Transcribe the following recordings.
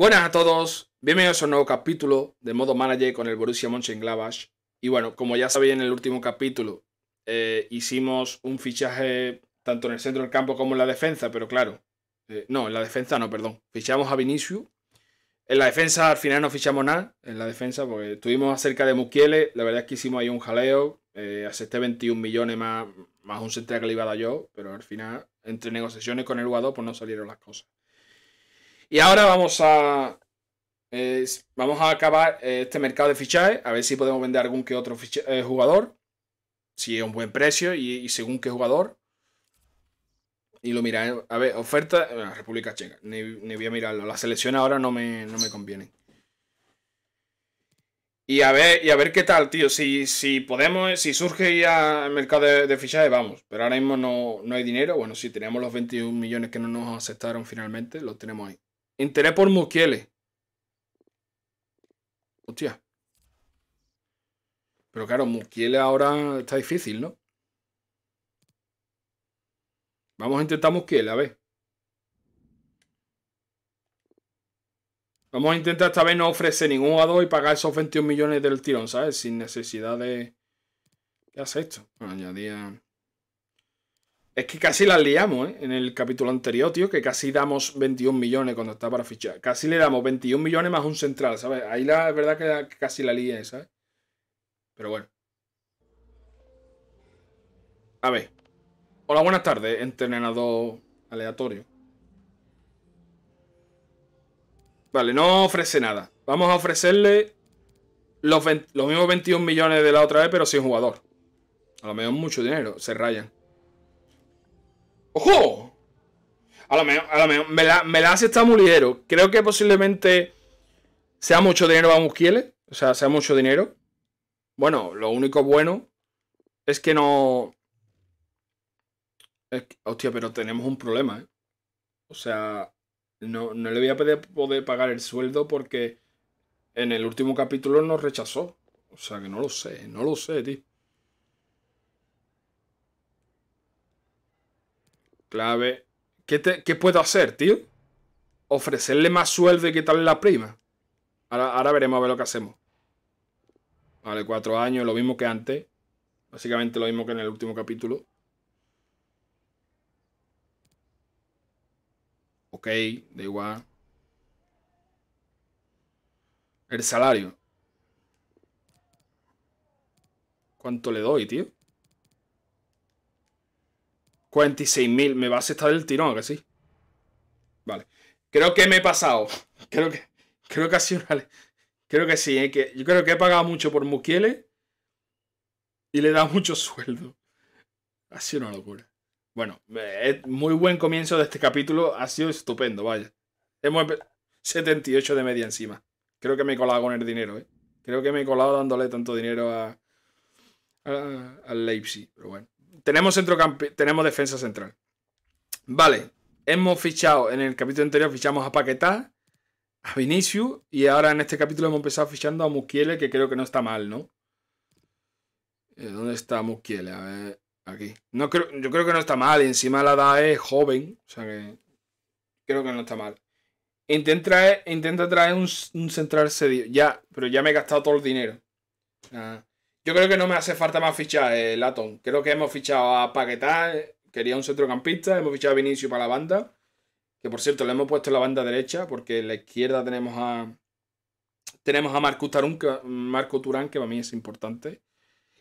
Buenas a todos, bienvenidos a un nuevo capítulo de modo manager con el Borussia Mönchengladbach. Y bueno, como ya sabéis en el último capítulo, eh, hicimos un fichaje tanto en el centro del campo como en la defensa, pero claro, eh, no, en la defensa no, perdón, fichamos a Vinicius. En la defensa al final no fichamos nada, en la defensa, porque estuvimos acerca de Mukiele, la verdad es que hicimos ahí un jaleo, eh, acepté este 21 millones más, más un central que le iba a dar yo, pero al final, entre negociaciones con el jugador, pues no salieron las cosas. Y ahora vamos a. Eh, vamos a acabar eh, este mercado de fichajes. A ver si podemos vender algún que otro eh, jugador. Si es un buen precio y, según qué jugador. Y lo mira. A ver, oferta. República Checa. Ni, voy a mirarlo. La selección ahora no me, no me conviene. Y a ver, y a ver qué tal, tío. Si, si podemos, si surge ya el mercado de, fichajes, vamos. Pero ahora mismo no, hay dinero. Bueno, si tenemos los 21 millones que no nos aceptaron finalmente, los tenemos ahí. Interés por Mukiele. Hostia. Pero claro, Mukiele ahora está difícil, ¿no? Vamos a intentar Mukiele, a ver. Vamos a intentar esta vez no ofrecer ningún jugador y pagar esos 21 millones del tirón, ¿sabes? Sin necesidad de... ¿Qué hace esto? añadía... Es que casi la liamos, ¿eh? En el capítulo anterior, tío, que casi damos 21 millones cuando está para fichar. Casi le damos 21 millones más un central, ¿sabes? Ahí la es verdad que, casi la lié, ¿sabes? Pero bueno. A ver. Hola, buenas tardes, entrenador aleatorio. Vale, no ofrece nada. Vamos a ofrecerle los, los mismos 21 millones de la otra vez, pero sin jugador. A lo mejor mucho dinero, se rayan. ¡Ojo! A lo mejor, a lo mejor, me la, me la hace estar muy Creo que posiblemente sea mucho dinero a Musquiele. O sea, sea mucho dinero. Bueno, lo único bueno es que no. hostia, pero tenemos un problema, ¿eh? O sea, no, le voy a poder pagar el sueldo porque en el último capítulo nos rechazó. O sea, que no lo sé, no lo sé, tío. Clave. ¿Qué, ¿Qué, puedo hacer, tío? Ofrecerle más sueldo y quitarle la prima. Ahora, ahora veremos a ver lo que hacemos. Vale, cuatro años, lo mismo que antes. Básicamente lo mismo que en el último capítulo. Ok, da igual. El salario. ¿Cuánto le doy, tío? 46.000. Me va a aceptar el tirón, que sí? Vale. Creo que me he pasado. Creo que, creo que ha sido una... Creo que sí, ¿eh? que, yo creo que he pagado mucho por Mukiele y le da mucho sueldo. Ha sido una locura. Bueno, eh, muy buen comienzo de este capítulo. Ha sido estupendo, vaya. Hemos 78 de media encima. Creo que me he colado con el dinero, ¿eh? Creo que me he colado dándole tanto dinero a, Al Leipzig, pero bueno tenemos, tenemos defensa central. Vale, hemos fichado, en el capítulo anterior fichamos a Paquetá, a Vinicius, y ahora en este capítulo hemos empezado fichando a Mukiele, que creo que no está mal, ¿no? Eh, ¿Dónde está Mukiele? A ver, aquí. No creo, yo creo que no está mal, y encima la edad es joven, o sea que creo que no está mal. Intenta traer, intenta un, un central cedido, ya, pero ya me he gastado todo el dinero. Ah. Yo creo que no me hace falta más fichar, el eh, Creo que hemos fichado a Paquetá, quería un centrocampista, hemos fichado a vinicio para la banda, que por cierto le hemos puesto en la banda derecha, porque en la izquierda tenemos a tenemos a Marco, Marco Turán, que para mí es importante.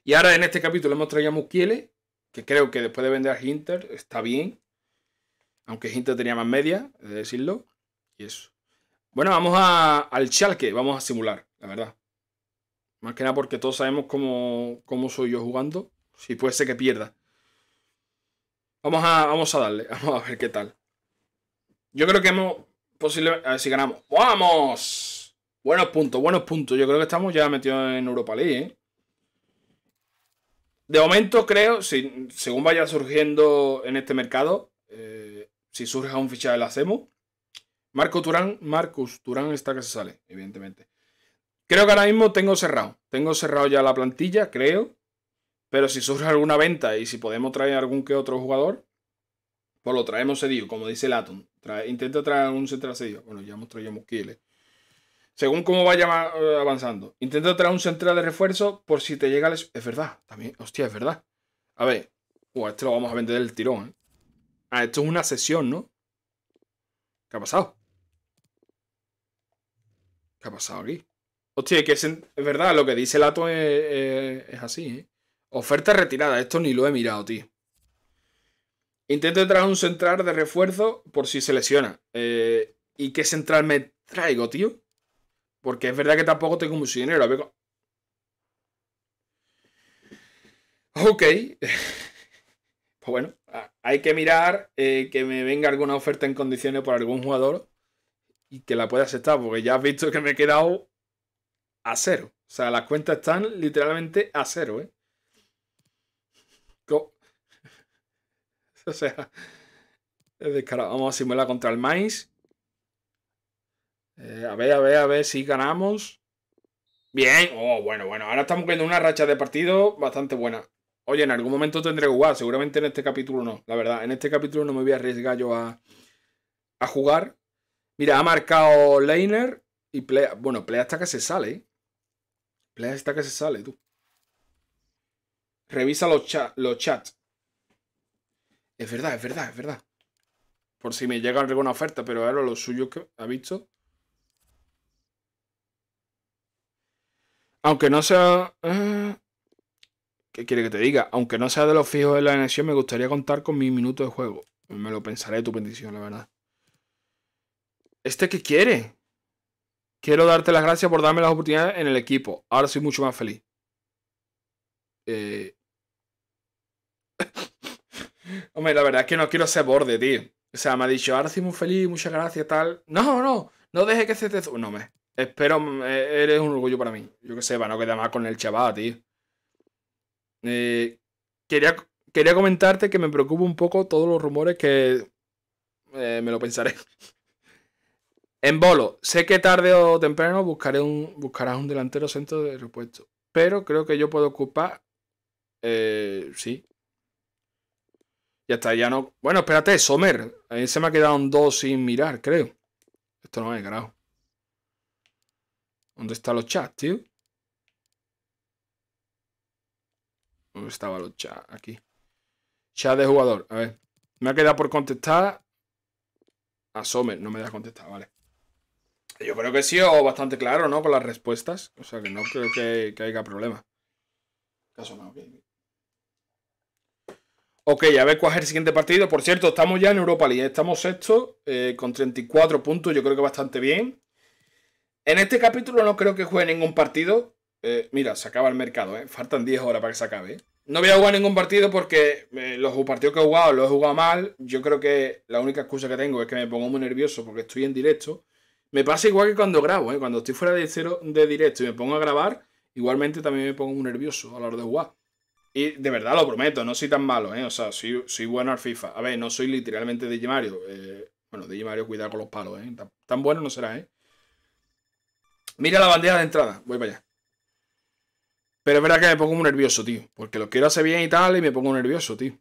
Y ahora en este capítulo hemos traído a Mukiele, que creo que después de vender a Hinter está bien, aunque Hinter tenía más media, de decirlo, y eso. Bueno, vamos a, al Chalque, vamos a simular, la verdad. Más que nada porque todos sabemos cómo, soy yo jugando. Si puede ser que pierda. Vamos a, vamos a darle. Vamos a ver qué tal. Yo creo que hemos. posible A ver si ganamos. ¡Vamos! Buenos puntos, buenos puntos. Yo creo que estamos ya metidos en Europa League, ¿eh? De momento creo, si, según vaya surgiendo en este mercado, eh, si surge un fichaje lo hacemos. Marco Turán, Marcus Turán está que se sale, evidentemente. Creo que ahora mismo tengo cerrado. Tengo cerrado ya la plantilla, creo. Pero si surge alguna venta y si podemos traer algún que otro jugador, pues lo traemos cedido, como dice Latum. Intento intenta traer un central cedido. Bueno, ya hemos traído Mosquiles. Según cómo vaya eh, avanzando. Intenta traer un central de refuerzo por si te llega el... Es verdad, también. Hostia, es verdad. A ver. o este lo vamos a vender el tirón. ¿eh? Ah, esto es una sesión, ¿no? ¿Qué ha pasado? ¿Qué ha pasado aquí? Hostia, que es, verdad, lo que dice el ato es, así, ¿eh? Oferta retirada, esto ni lo he mirado, tío. Intento traer un central de refuerzo por si se lesiona. Eh, ¿Y qué central me traigo, tío? Porque es verdad que tampoco tengo mucho dinero. Ok. pues bueno, hay que mirar eh, que me venga alguna oferta en condiciones por algún jugador y que la pueda aceptar, porque ya has visto que me he quedado a cero. O sea, las cuentas están literalmente a cero, ¿eh? o sea, es descarado. Vamos a simular contra el maíz. Eh, a ver, a ver, a ver si ganamos. Bien. Oh, bueno, bueno. Ahora estamos viendo una racha de partido bastante buena. Oye, en algún momento tendré que jugar. Seguramente en este capítulo no. La verdad, en este capítulo no me voy a arriesgar yo a, a jugar. Mira, ha marcado Leiner y Plea. Bueno, Plea hasta que se sale. ¿eh? Lea está que se sale, tú. Revisa los, chats. Es verdad, es verdad, es verdad. Por si me llega alguna oferta, pero ahora lo suyo que ha visto. Aunque no sea. Eh, ¿Qué quiere que te diga? Aunque no sea de los fijos de la anexión, me gustaría contar con mi minuto de juego. Me lo pensaré tu bendición, la verdad. ¿Este qué quiere? Quiero darte las gracias por darme las oportunidades en el equipo. Ahora soy mucho más feliz. Eh... Hombre, la verdad es que no quiero ser borde, tío. O sea, me ha dicho, ahora soy muy feliz, muchas gracias, tal. No, no, no deje que se te... No, me... Espero, eh, eres un orgullo para mí. Yo que sé, para no quedar más con el chaval, tío. Eh, quería, quería comentarte que me preocupa un poco todos los rumores que... Eh, me lo pensaré. En bolo, sé que tarde o temprano buscaré un, buscarás un delantero centro de repuesto, pero creo que yo puedo ocupar. Eh, sí. Ya está, ya no. Bueno, espérate, Sommer. A mí se me ha quedado un 2 sin mirar, creo. Esto no es grado. ¿Dónde están los chats, tío? ¿Dónde estaban los chats? Aquí. Chat de jugador. A ver. Me ha quedado por contestar a Sommer. No me da contestar, vale. Yo creo que sí, o bastante claro, ¿no? Con las respuestas. O sea que no creo que, haya problema. Caso no, ok, a ver cuál es el siguiente partido. Por cierto, estamos ya en Europa League. Estamos sexto eh, con 34 puntos. Yo creo que bastante bien. En este capítulo no creo que juegue ningún partido. Eh, mira, se acaba el mercado, ¿eh? Faltan 10 horas para que se acabe. No voy a jugar ningún partido porque eh, los partidos que he jugado los he jugado mal. Yo creo que la única excusa que tengo es que me pongo muy nervioso porque estoy en directo. Me pasa igual que cuando grabo, ¿eh? cuando estoy fuera de, cero, de directo y me pongo a grabar, igualmente también me pongo muy nervioso a la hora de jugar. Y de verdad lo prometo, no soy tan malo, ¿eh? o sea, soy, bueno al FIFA. A ver, no soy literalmente de Mario. Eh, bueno, de Mario, cuidado con los palos, ¿eh? Tan, bueno no será, ¿eh? Mira la bandeja de entrada, voy para allá. Pero es verdad que me pongo muy nervioso, tío. Porque lo quiero hacer bien y tal, y me pongo nervioso, tío.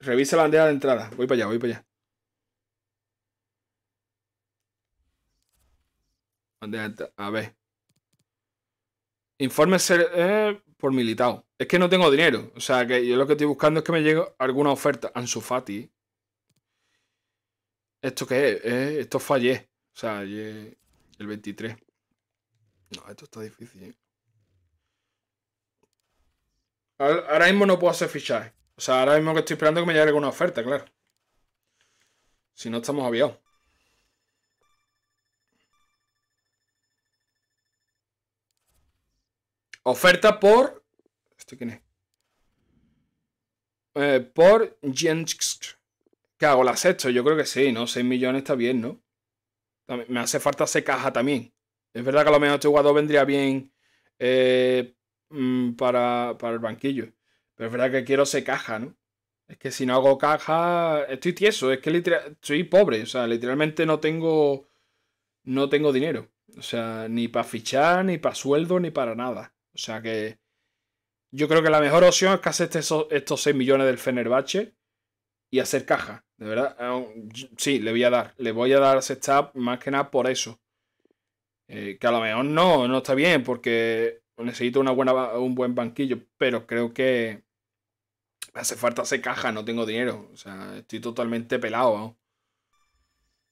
Revisa la bandera de entrada. Voy para allá, voy para allá. A ver. Informe por militado. Es que no tengo dinero. O sea, que yo lo que estoy buscando es que me llegue alguna oferta. Ansufati. ¿Esto qué es? esto fallé. O sea, el 23. No, esto está difícil. ¿eh? Ahora mismo no puedo hacer fichaje O sea, ahora mismo que estoy esperando que me llegue alguna oferta, claro. Si no, estamos aviados. Oferta por. ¿Esto quién es? Eh, por Jensk. ¿Qué hago? ¿La sexto? Yo creo que sí, ¿no? 6 millones está bien, ¿no? me hace falta se caja también. Es verdad que a lo mejor este jugador vendría bien eh, mm, para, el banquillo. Pero es verdad que quiero se caja, ¿no? Es que si no hago caja, estoy tieso, es que literalmente soy pobre, o sea, literalmente no tengo no tengo dinero, o sea, ni para fichar, ni para sueldo, ni para nada. O sea que yo creo que la mejor opción es que acepte estos, 6 millones del Fenerbahce y hacer caja. De verdad, sí, le voy a dar. Le voy a dar setup más que nada por eso. Eh, que a lo mejor no, no está bien porque necesito una buena, un buen banquillo, pero creo que hace falta hacer caja, no tengo dinero. O sea, estoy totalmente pelado.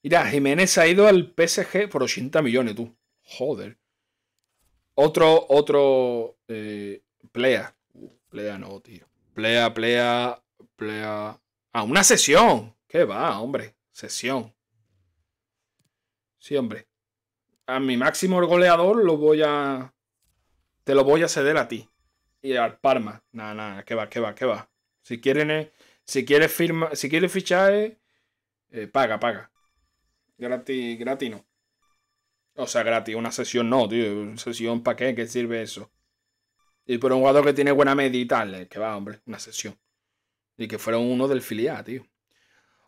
Mira, Jiménez ha ido al PSG por 80 millones, tú. Joder. Otro, otro, eh, Plea. plea no, tío. Plea, plea, plea. a ah, una sesión. ¿Qué va, hombre? Sesión. Sí, hombre. A mi máximo goleador lo voy a. Te lo voy a ceder a ti. Y al Parma. Nada, nada, que va, que va, que va. Si quieren, eh, si quieres firma, si quieres fichar, eh, paga, paga. Gratis, gratis no. O sea, gratis. Una sesión no, tío. Una sesión para qué, ¿qué sirve eso? Y por un jugador que tiene buena media y tal, eh, que va, hombre, una sesión. Y que fuera uno del filial, tío.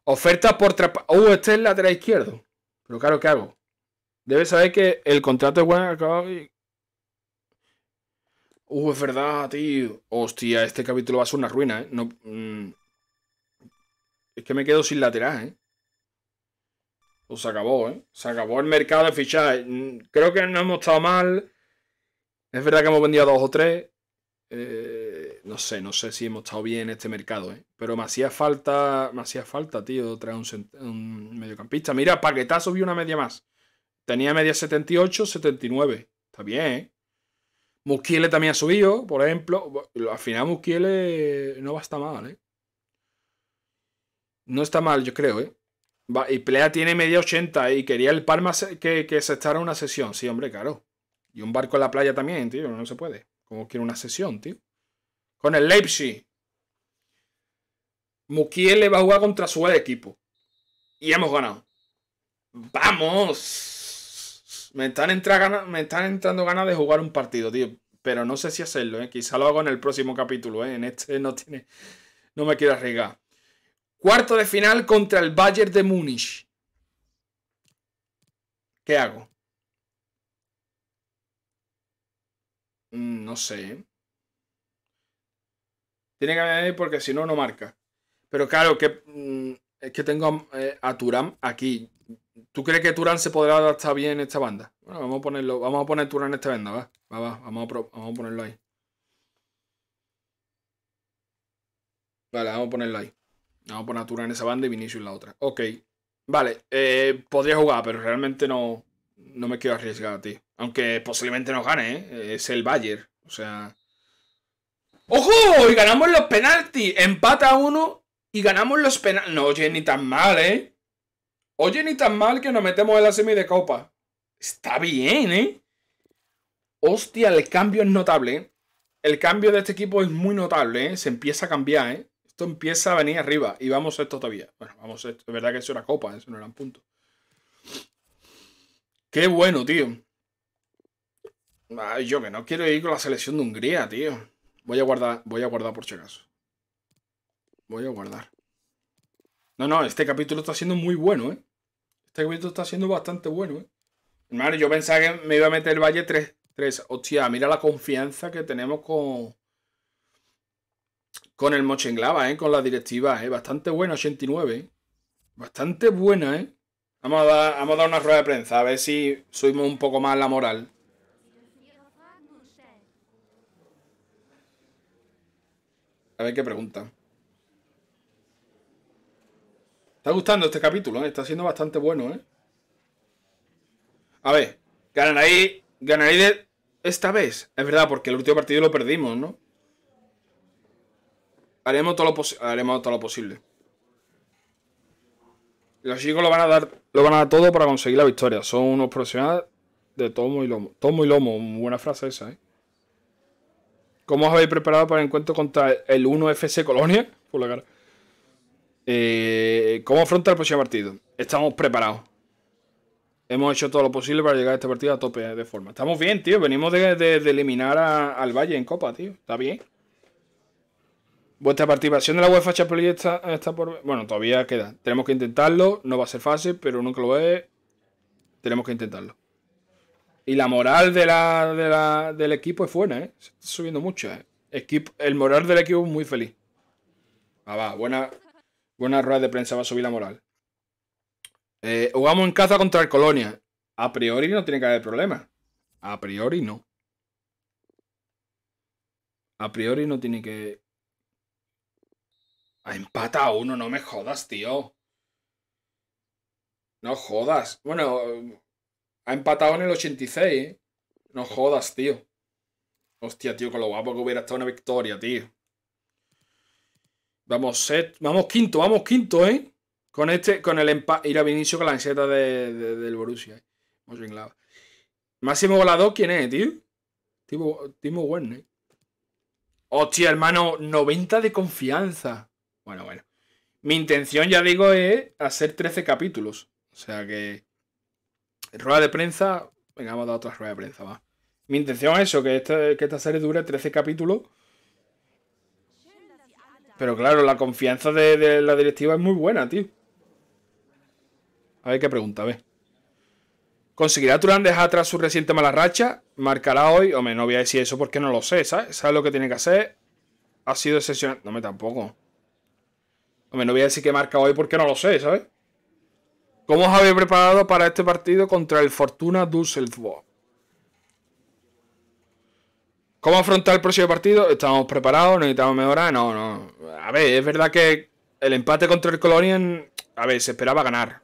Oferta por trapa. Uh, este es el lateral izquierdo. Pero claro, ¿qué hago? Debes saber que el contrato es bueno Uh, es verdad, tío. Hostia, este capítulo va a ser una ruina, ¿eh? No. Mm. Es que me quedo sin lateral, ¿eh? pues se acabó, ¿eh? Se acabó el mercado de fichajes. Mm, creo que no hemos estado mal. Es verdad que hemos vendido dos o tres. Eh, no sé, no sé si hemos estado bien en este mercado, ¿eh? Pero me hacía falta, me hacía falta, tío, traer un, mediocampista. Mira, Paquetá subió una media más. Tenía media 78, 79. Está bien, ¿eh? Musquiele también ha subido, por ejemplo. Al final Musquiele no va a estar mal, ¿eh? No está mal, yo creo, ¿eh? Y Plea tiene media 80 y quería el Palma que, que se estara una sesión. Sí, hombre, claro. Y un barco en la playa también, tío. No se puede. Como quiere una sesión, tío. Con el Leipzig. le va a jugar contra su equipo. Y hemos ganado. ¡Vamos! Me están, entrando, me están entrando ganas de jugar un partido, tío. Pero no sé si hacerlo, ¿eh? Quizá lo hago en el próximo capítulo, ¿eh? En este no tiene. No me quiero arriesgar. Cuarto de final contra el Bayern de Múnich. ¿Qué hago? Mm, no sé. Tiene que ahí porque si no, no marca. Pero claro, que, mm, es que tengo a, eh, Turán aquí. ¿Tú crees que Turán se podrá adaptar bien en esta banda? Bueno, vamos a ponerlo. Vamos a poner Turán en esta banda, Vamos vamos a ponerlo ahí. Vale, vamos a ponerlo ahí. Vamos por Natura en esa banda y Vinicius en la otra. Ok. Vale, eh, podría jugar, pero realmente no, no me quiero arriesgar, tío. Aunque posiblemente no gane, ¿eh? Es el Bayern. O sea. ¡Ojo! Y ganamos los penaltis. Empata uno y ganamos los penaltis. No, oye, ni tan mal, ¿eh? Oye, ni tan mal que nos metemos en la semi de copa. Está bien, ¿eh? Hostia, el cambio es notable. ¿eh? El cambio de este equipo es muy notable, ¿eh? Se empieza a cambiar, ¿eh? Esto empieza a venir arriba y vamos a esto todavía. Bueno, vamos a esto. Es verdad que eso era copa, eso no eran puntos. Qué bueno, tío. yo que no quiero ir con la selección de Hungría, tío. Voy a guardar, voy a guardar por si acaso. Voy a guardar. No, no, este capítulo está siendo muy bueno, ¿eh? Este capítulo está siendo bastante bueno, ¿eh? Hermano, yo pensaba que me iba a meter el Valle 3. 3. Hostia, mira la confianza que tenemos con, con el Glava, ¿eh? con la directiva, ¿eh? bastante buena, 89. ¿eh? Bastante buena, ¿eh? Vamos a, dar, vamos a dar una rueda de prensa, a ver si subimos un poco más la moral. A ver qué pregunta. Está gustando este capítulo, ¿eh? está siendo bastante bueno, ¿eh? A ver, ganaré, ahí de esta vez. Es verdad, porque el último partido lo perdimos, ¿no? Haremos todo lo, haremos todo lo posible. Los chicos lo van a dar, lo van a dar todo para conseguir la victoria. Son unos profesionales de tomo y lomo. Tomo y lomo, buena frase esa, ¿eh? ¿Cómo os habéis preparado para el encuentro contra el 1FC Colonia? Por la cara. Eh, ¿Cómo afronta el próximo partido? Estamos preparados. Hemos hecho todo lo posible para llegar a este partido a tope de forma. Estamos bien, tío. Venimos de, eliminar al Valle en Copa, tío. Está bien. Vuestra participación de la UEFA Champions League está, está, por... Bueno, todavía queda. Tenemos que intentarlo. No va a ser fácil, pero nunca lo ve... Tenemos que intentarlo. Y la moral de la, del equipo es buena, ¿eh? Se está subiendo mucho, ¿eh? el moral del equipo es muy feliz. va ah, va, buena, buena rueda de prensa, va a subir la moral. Eh, jugamos en casa contra el Colonia. A priori no tiene que haber problema. A priori no. A priori no tiene que, ha ah, empatado uno, no me jodas, tío. No jodas. Bueno, ha empatado en el 86, ¿eh? No jodas, tío. Hostia, tío, con lo guapo que hubiera estado una victoria, tío. Vamos, set. Vamos quinto, vamos quinto, ¿eh? Con este, con el empate. Ir a Vinicius con la anseta de, del Borussia, ¿eh? Máximo volador, ¿quién es, tío? Timo Werner. Hostia, hermano, 90 de confianza. Bueno, bueno. Mi intención, ya digo, es hacer 13 capítulos. O sea que. Rueda de prensa. Venga, vamos a dar otra rueda de prensa, va. Mi intención es eso, que, esta serie dure 13 capítulos. Pero claro, la confianza de, la directiva es muy buena, tío. A ver qué pregunta, a ver. ¿Conseguirá Turán dejar atrás su reciente mala racha? ¿Marcará hoy? Hombre, no voy a decir eso porque no lo sé, ¿sabes? ¿Sabes lo que tiene que hacer? Ha sido excepcional. No me tampoco. Hombre, no voy a decir qué marca hoy porque no lo sé, ¿sabes? ¿Cómo os habéis preparado para este partido contra el Fortuna Düsseldorf? ¿Cómo afrontar el próximo partido? ¿Estamos preparados? ¿Necesitamos mejorar? No, no. A ver, es verdad que el empate contra el Colonian, a ver, se esperaba ganar.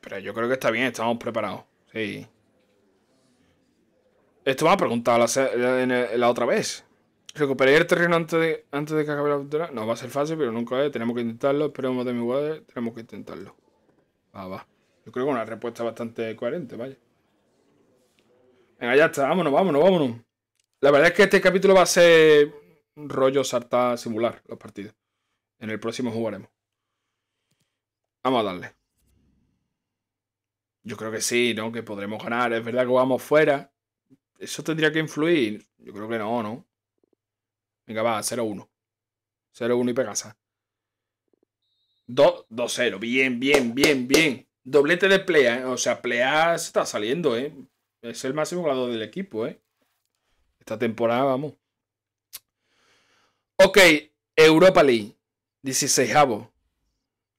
Pero yo creo que está bien, estamos preparados. Sí. Esto me ha preguntado la, la otra vez. Recuperar el terreno antes de, antes de que acabe la aventura. No va a ser fácil, pero nunca es. Tenemos que intentarlo. Esperemos de mi guardia. Tenemos que intentarlo. Va, va. Yo creo que una respuesta bastante coherente, vaya. Venga, ya está. Vámonos, vámonos, vámonos. La verdad es que este capítulo va a ser un rollo sarta simular los partidos. En el próximo jugaremos. Vamos a darle. Yo creo que sí, ¿no? Que podremos ganar. Es verdad que vamos fuera. Eso tendría que influir. Yo creo que no, ¿no? Venga, va, 0-1. 0-1 y Pegasa. 2-0. Bien, bien, bien, bien. Doblete de Plea, ¿eh? O sea, Plea se está saliendo, ¿eh? Es el máximo jugador del equipo, ¿eh? Esta temporada, vamos. Ok, Europa League. 16 avo.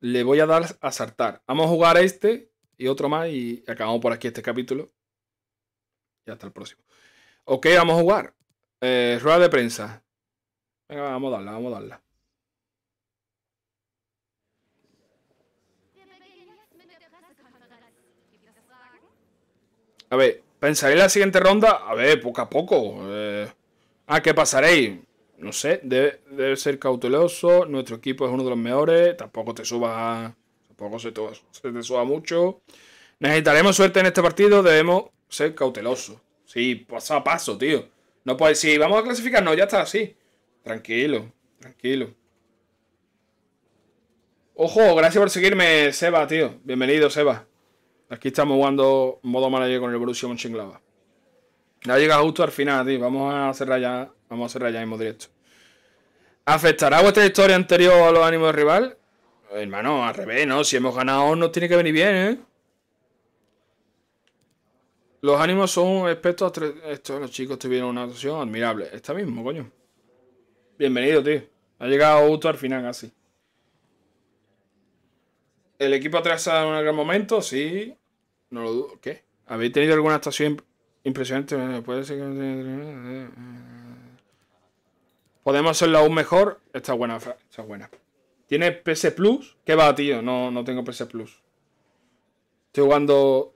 Le voy a dar a saltar. Vamos a jugar a este y otro más y acabamos por aquí este capítulo. Y hasta el próximo. Ok, vamos a jugar. Eh, rueda de prensa. Venga, vamos a darla, vamos a darla. A ver, ¿pensaréis la siguiente ronda? A ver, poco a poco. Eh. ¿A ah, ¿qué pasaréis? No sé, debe, ser cauteloso. Nuestro equipo es uno de los mejores. Tampoco te subas. Tampoco se te, suba mucho. Necesitaremos suerte en este partido. Debemos ser cautelosos. Sí, paso a paso, tío. No pues, decir, vamos a clasificar, no ya está, sí Tranquilo, tranquilo. Ojo, gracias por seguirme, Seba, tío. Bienvenido, Seba. Aquí estamos jugando modo manager con el Borussia Mönchengladbach. Ya llega justo al final, tío. Vamos a cerrar ya. Vamos a cerrar ya mismo directo. ¿Afectará vuestra historia anterior a los ánimos de rival? Hermano, al revés, ¿no? Si hemos ganado, nos tiene que venir bien, ¿eh? Los ánimos son un aspecto... Estos los chicos tuvieron una actuación admirable. Esta mismo, coño. Bienvenido, tío. Ha llegado justo al final, así. ¿El equipo atrasa en algún gran momento? Sí. No lo dudo. ¿Qué? ¿Habéis tenido alguna estación impresionante? Eh, puede ser eh, eh. ¿Podemos hacerlo aún mejor? Está buena. Está buena. ¿Tiene PS Plus? ¿Qué va, tío? No, no tengo PC Plus. Estoy jugando...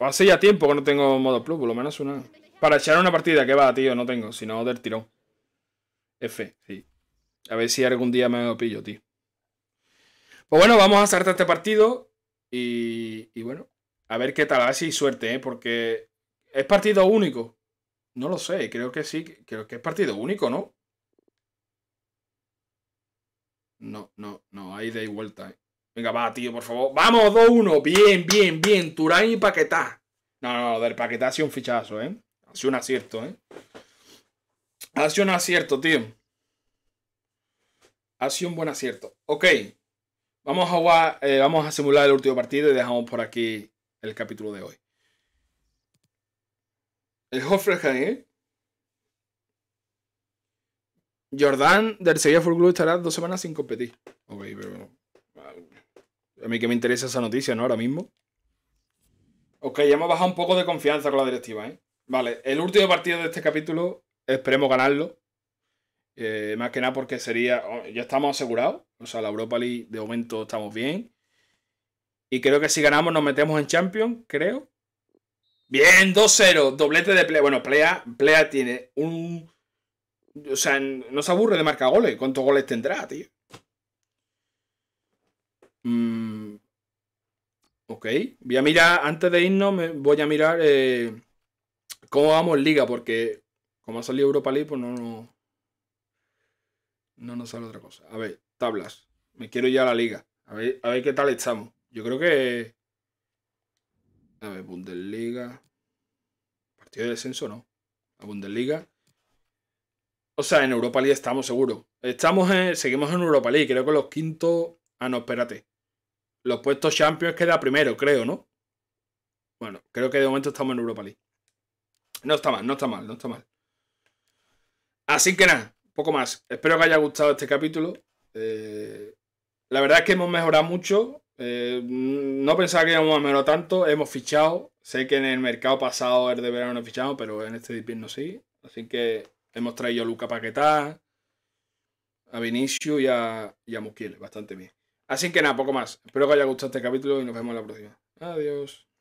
Hace ya tiempo que no tengo modo Plus, por lo menos una... Para echar una partida, que va, tío, no tengo, sino del tirón. F, sí. A ver si algún día me lo pillo, tío. Pues bueno, vamos a saltar este partido. Y, y bueno, a ver qué tal, a ver si suerte, ¿eh? Porque es partido único. No lo sé, creo que sí, creo que es partido único, ¿no? No, no, no, ahí de vuelta, ¿eh? Venga, va, tío, por favor. ¡Vamos, 2-1! Bien, bien, bien. Turán y Paquetá. No, no, no, del Paquetá ha sido un fichazo, ¿eh? Hace un acierto, ¿eh? Hace un acierto, tío. Hace un buen acierto. Ok. Vamos a, jugar, eh, vamos a simular el último partido y dejamos por aquí el capítulo de hoy. El Hoffenheim, ¿eh? Jordán del Sevilla Full Club estará dos semanas sin competir. Ok, pero. A mí que me interesa esa noticia, ¿no? Ahora mismo. Ok, ya hemos bajado un poco de confianza con la directiva, ¿eh? Vale, el último partido de este capítulo, esperemos ganarlo. Eh, más que nada porque sería. Oh, ya estamos asegurados. O sea, la Europa League de momento estamos bien. Y creo que si ganamos nos metemos en Champions, creo. Bien, 2-0. Doblete de Plea. Bueno, Plea, Plea tiene un. O sea, no se aburre de marcar goles. ¿Cuántos goles tendrá, tío? Mm, ok. Voy a mirar. Antes de irnos, me voy a mirar. Eh, ¿Cómo vamos en liga? Porque como ha salido Europa League, pues no, no, no nos sale otra cosa. A ver, tablas. Me quiero ir a la liga. A ver, qué tal estamos. Yo creo que... A ver, Bundesliga. Partido de descenso, no. A Bundesliga. O sea, en Europa League estamos seguros. Estamos en, seguimos en Europa League. Creo que los quintos. Ah, no, espérate. Los puestos Champions queda primero, creo, ¿no? Bueno, creo que de momento estamos en Europa League. No está mal, no está mal, no está mal. Así que nada, poco más. Espero que haya gustado este capítulo. Eh, la verdad es que hemos mejorado mucho. Eh, no pensaba que íbamos a mejorar tanto. Hemos fichado. Sé que en el mercado pasado, el de verano, no fichado, pero en este no sí. Así que hemos traído a Luca Paquetá, a Vinicius y a, Bastante bien. Así que nada, poco más. Espero que haya gustado este capítulo y nos vemos la próxima. Adiós.